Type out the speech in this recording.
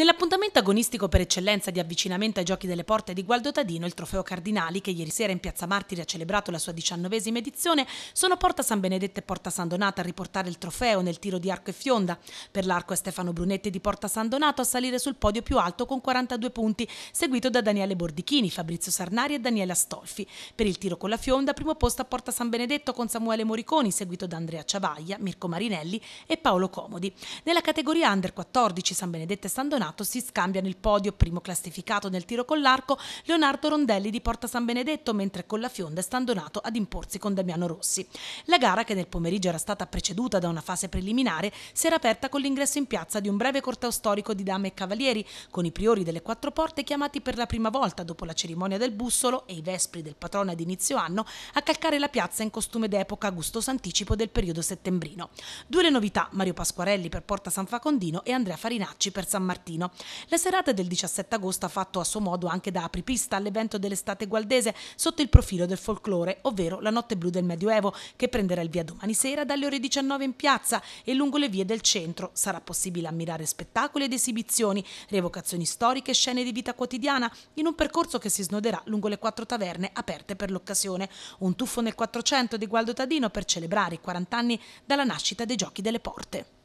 Nell'appuntamento agonistico per eccellenza di avvicinamento ai Giochi delle Porte di Gualdo Tadino, il Trofeo Cardinali, che ieri sera in Piazza Martiri ha celebrato la sua diciannovesima edizione, sono Porta San Benedetto e Porta San Donato a riportare il trofeo nel tiro di arco e fionda. Per l'arco è Stefano Brunetti di Porta San Donato a salire sul podio più alto con 42 punti, seguito da Daniele Bordichini, Fabrizio Sarnari e Daniele Astolfi. Per il tiro con la fionda, primo posto a Porta San Benedetto con Samuele Moriconi, seguito da Andrea Ciavaglia, Mirko Marinelli e Paolo Comodi. Nella categoria Under 14 San Benedetto e San Donato campionato si scambiano il podio primo classificato nel tiro con l'arco Leonardo Rondelli di Porta San Benedetto, mentre con la Fionda è Standonato ad imporsi con Damiano Rossi. La gara, che nel pomeriggio era stata preceduta da una fase preliminare, si era aperta con l'ingresso in piazza di un breve corteo storico di dame e cavalieri, con i priori delle quattro porte chiamati per la prima volta dopo la cerimonia del bussolo e i vespri del patrono ad inizio anno a calcare la piazza in costume d'epoca a gustoso anticipo del periodo settembrino. Due le novità, Mario Pasquarelli per Porta San Facondino e Andrea Farinacci per San Martino. Torino. La serata del 17 agosto ha fatto a suo modo anche da apripista all'evento dell'estate gualdese sotto il profilo del folklore, ovvero la notte blu del Medioevo, che prenderà il via domani sera dalle ore 19 in piazza e lungo le vie del centro. Sarà possibile ammirare spettacoli ed esibizioni, rievocazioni storiche e scene di vita quotidiana in un percorso che si snoderà lungo le quattro taverne aperte per l'occasione. Un tuffo nel 400 di Gualdo Tadino per celebrare i 40 anni dalla nascita dei Giochi delle Porte.